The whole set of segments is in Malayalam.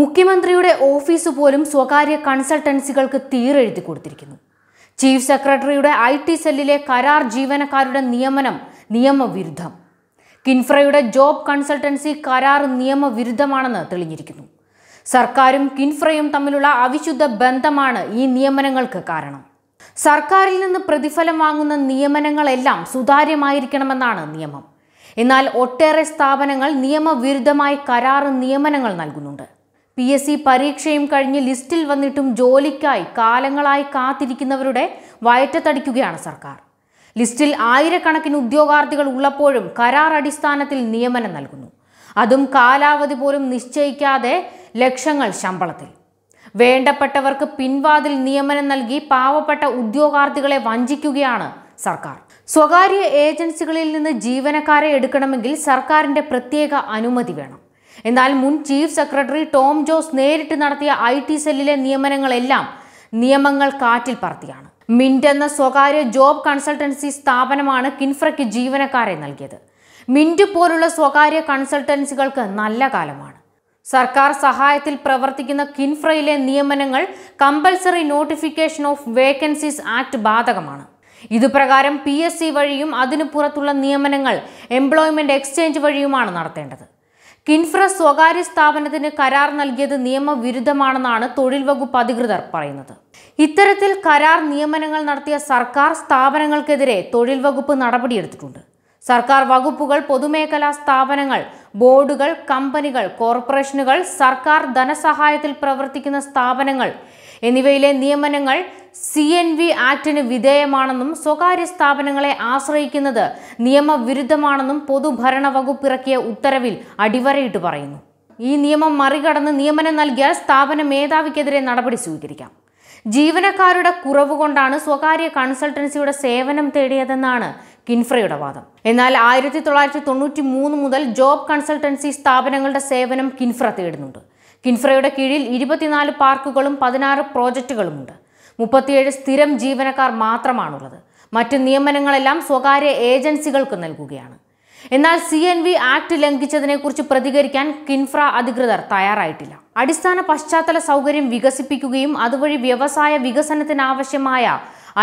മുഖ്യമന്ത്രിയുടെ ഓഫീസ് പോലും സ്വകാര്യ കൺസൾട്ടൻസികൾക്ക് തീരെഴുതി കൊടുത്തിരിക്കുന്നു ചീഫ് സെക്രട്ടറിയുടെ ഐ ടി സെല്ലിലെ കരാർ ജീവനക്കാരുടെ നിയമനം നിയമവിരുദ്ധം കിൻഫ്രയുടെ ജോബ് കൺസൾട്ടൻസി കരാർ നിയമവിരുദ്ധമാണെന്ന് തെളിഞ്ഞിരിക്കുന്നു സർക്കാരും കിൻഫ്രയും തമ്മിലുള്ള അവിശുദ്ധ ബന്ധമാണ് ഈ നിയമനങ്ങൾക്ക് കാരണം സർക്കാരിൽ നിന്ന് പ്രതിഫലം വാങ്ങുന്ന നിയമനങ്ങളെല്ലാം സുതാര്യമായിരിക്കണമെന്നാണ് നിയമം എന്നാൽ ഒട്ടേറെ സ്ഥാപനങ്ങൾ നിയമവിരുദ്ധമായി കരാർ നിയമനങ്ങൾ നൽകുന്നുണ്ട് പി എസ് സി പരീക്ഷയും കഴിഞ്ഞ് ലിസ്റ്റിൽ വന്നിട്ടും ജോലിക്കായി കാലങ്ങളായി കാത്തിരിക്കുന്നവരുടെ വയറ്റത്തടിക്കുകയാണ് സർക്കാർ ലിസ്റ്റിൽ ആയിരക്കണക്കിന് ഉദ്യോഗാർത്ഥികൾ ഉള്ളപ്പോഴും കരാർ അടിസ്ഥാനത്തിൽ നിയമനം നൽകുന്നു അതും കാലാവധി പോലും നിശ്ചയിക്കാതെ ലക്ഷങ്ങൾ ശമ്പളത്തിൽ വേണ്ടപ്പെട്ടവർക്ക് പിൻവാതിൽ നിയമനം നൽകി പാവപ്പെട്ട ഉദ്യോഗാർത്ഥികളെ വഞ്ചിക്കുകയാണ് സർക്കാർ സ്വകാര്യ ഏജൻസികളിൽ നിന്ന് ജീവനക്കാരെ എടുക്കണമെങ്കിൽ സർക്കാരിൻ്റെ പ്രത്യേക അനുമതി വേണം എന്നാൽ മുൻ ചീഫ് സെക്രട്ടറി ടോം ജോസ് നേരിട്ട് നടത്തിയ ഐ ടി സെല്ലിലെ നിയമനങ്ങളെല്ലാം നിയമങ്ങൾ കാറ്റിൽ പറത്തിയാണ് മിൻറ്റ് എന്ന സ്വകാര്യ ജോബ് കൺസൾട്ടൻസി സ്ഥാപനമാണ് കിൻഫ്രയ്ക്ക് ജീവനക്കാരെ നൽകിയത് മിൻറ്റ് പോലുള്ള സ്വകാര്യ കൺസൾട്ടൻസികൾക്ക് നല്ല കാലമാണ് സർക്കാർ സഹായത്തിൽ പ്രവർത്തിക്കുന്ന കിൻഫ്രയിലെ നിയമനങ്ങൾ compulsory notification of vacancies act ബാധകമാണ് ഇതുപ്രകാരം പി എസ് സി വഴിയും അതിനു പുറത്തുള്ള നിയമനങ്ങൾ എംപ്ലോയ്മെന്റ് എക്സ്ചേഞ്ച് വഴിയുമാണ് നടത്തേണ്ടത് കിൻഫ്ര സ്വകാര്യ സ്ഥാപനത്തിന് കരാർ നൽകിയത് നിയമവിരുദ്ധമാണെന്നാണ് തൊഴിൽ വകുപ്പ് അധികൃതർ പറയുന്നത് ഇത്തരത്തിൽ കരാർ നിയമനങ്ങൾ നടത്തിയ സർക്കാർ സ്ഥാപനങ്ങൾക്കെതിരെ തൊഴിൽ വകുപ്പ് നടപടിയെടുത്തിട്ടുണ്ട് സർക്കാർ വകുപ്പുകൾ പൊതുമേഖലാ സ്ഥാപനങ്ങൾ ബോർഡുകൾ കമ്പനികൾ കോർപ്പറേഷനുകൾ സർക്കാർ ധനസഹായത്തിൽ പ്രവർത്തിക്കുന്ന സ്ഥാപനങ്ങൾ എന്നിവയിലെ നിയമനങ്ങൾ സി എൻ വി ആക്ടിന് വിധേയമാണെന്നും സ്വകാര്യ സ്ഥാപനങ്ങളെ ആശ്രയിക്കുന്നത് നിയമവിരുദ്ധമാണെന്നും പൊതുഭരണ വകുപ്പ് ഇറക്കിയ ഉത്തരവിൽ അടിവരയിട്ട് പറയുന്നു ഈ നിയമം മറികടന്ന് നിയമനം നൽകിയ സ്ഥാപന മേധാവിക്കെതിരെ നടപടി സ്വീകരിക്കാം ജീവനക്കാരുടെ കുറവ് കൊണ്ടാണ് സ്വകാര്യ കൺസൾട്ടൻസിയുടെ സേവനം തേടിയതെന്നാണ് കിൻഫ്രയുടെ വാദം എന്നാൽ ആയിരത്തി തൊള്ളായിരത്തി തൊണ്ണൂറ്റി മൂന്ന് മുതൽ ജോബ് കൺസൾട്ടൻസി സ്ഥാപനങ്ങളുടെ സേവനം കിൻഫ്ര തേടുന്നുണ്ട് കിൻഫ്രയുടെ കീഴിൽ ഇരുപത്തിനാല് പാർക്കുകളും പതിനാറ് പ്രോജക്റ്റുകളുമുണ്ട് മുപ്പത്തിയേഴ് സ്ഥിരം ജീവനക്കാർ മാത്രമാണുള്ളത് മറ്റ് നിയമനങ്ങളെല്ലാം സ്വകാര്യ ഏജൻസികൾക്ക് നൽകുകയാണ് എന്നാൽ സി എൻ വി ആക്ട് ലംഘിച്ചതിനെക്കുറിച്ച് പ്രതികരിക്കാൻ കിൻഫ്ര അധികൃതർ തയ്യാറായിട്ടില്ല അടിസ്ഥാന പശ്ചാത്തല സൗകര്യം വികസിപ്പിക്കുകയും അതുവഴി വ്യവസായ വികസനത്തിനാവശ്യമായ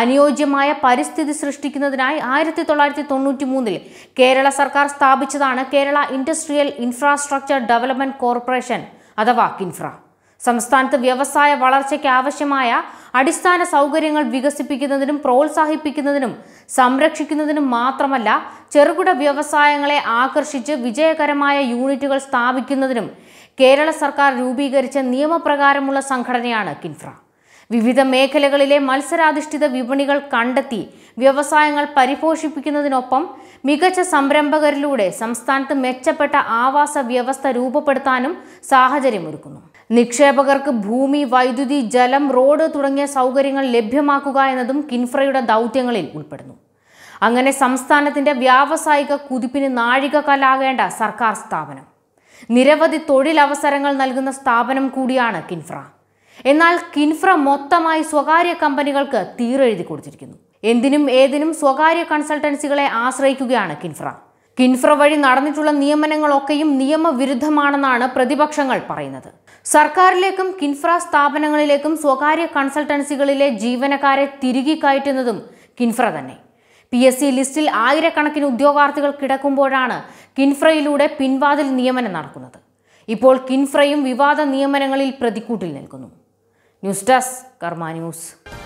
അനുയോജ്യമായ പരിസ്ഥിതി സൃഷ്ടിക്കുന്നതിനായി ആയിരത്തി തൊള്ളായിരത്തി തൊണ്ണൂറ്റി മൂന്നിൽ കേരള സർക്കാർ സ്ഥാപിച്ചതാണ് Kerala industrial infrastructure development corporation അഥവാ കിൻഫ്ര സംസ്ഥാനത്ത് വ്യവസായ വളർച്ചയ്ക്ക് ആവശ്യമായ അടിസ്ഥാന സൗകര്യങ്ങൾ വികസിപ്പിക്കുന്നതിനും പ്രോത്സാഹിപ്പിക്കുന്നതിനും സംരക്ഷിക്കുന്നതിനും മാത്രമല്ല ചെറുകിട വ്യവസായങ്ങളെ ആകർഷിച്ച് വിജയകരമായ യൂണിറ്റുകൾ സ്ഥാപിക്കുന്നതിനും കേരള സർക്കാർ രൂപീകരിച്ച നിയമപ്രകാരമുള്ള സംഘടനയാണ് കിൻഫ്ര വിവിധ മേഖലകളിലെ മത്സരാധിഷ്ഠിത വിപണികൾ കണ്ടെത്തി വ്യവസായങ്ങൾ പരിപോഷിപ്പിക്കുന്നതിനൊപ്പം മികച്ച സംരംഭകരിലൂടെ സംസ്ഥാനത്ത് മെച്ചപ്പെട്ട ആവാസ വ്യവസ്ഥ രൂപപ്പെടുത്താനും സാഹചര്യമൊരുക്കുന്നു നിക്ഷേപകർക്ക് ഭൂമി വൈദ്യുതി ജലം റോഡ് തുടങ്ങിയ സൗകര്യങ്ങൾ ലഭ്യമാക്കുക എന്നതും കിൻഫ്രയുടെ ദൗത്യങ്ങളിൽ ഉൾപ്പെടുന്നു അങ്ങനെ സംസ്ഥാനത്തിന്റെ വ്യാവസായിക കുതിപ്പിന് നാഴിക കലാകേണ്ട സർക്കാർ സ്ഥാപനം നിരവധി തൊഴിലവസരങ്ങൾ നൽകുന്ന സ്ഥാപനം കൂടിയാണ് കിൻഫ്ര എന്നാൽ കിൻഫ്ര മൊത്തമായി സ്വകാര്യ കമ്പനികൾക്ക് തീരെഴുതി കൊടുത്തിരിക്കുന്നു എന്തിനും ഏതിനും സ്വകാര്യ കൺസൾട്ടൻസികളെ ആശ്രയിക്കുകയാണ് കിൻഫ്ര കിൻഫ്ര വഴി നടന്നിട്ടുള്ള നിയമനങ്ങളൊക്കെയും നിയമവിരുദ്ധമാണെന്നാണ് പ്രതിപക്ഷങ്ങൾ പറയുന്നത് സർക്കാരിലേക്കും കിൻഫ്ര സ്ഥാപനങ്ങളിലേക്കും സ്വകാര്യ കൺസൾട്ടൻസികളിലെ ജീവനക്കാരെ തിരികെ കയറ്റുന്നതും കിൻഫ്ര തന്നെ പി എസ് സി ലിസ്റ്റിൽ ആയിരക്കണക്കിന് ഉദ്യോഗാർത്ഥികൾ കിടക്കുമ്പോഴാണ് കിൻഫ്രയിലൂടെ പിൻവാതിൽ നിയമനം നടക്കുന്നത് ഇപ്പോൾ കിൻഫ്രയും വിവാദ നിയമനങ്ങളിൽ പ്രതിക്കൂട്ടിൽ നിൽക്കുന്നു ന്യൂസ് ഡെസ്ക് കർമ്മ ന്യൂസ്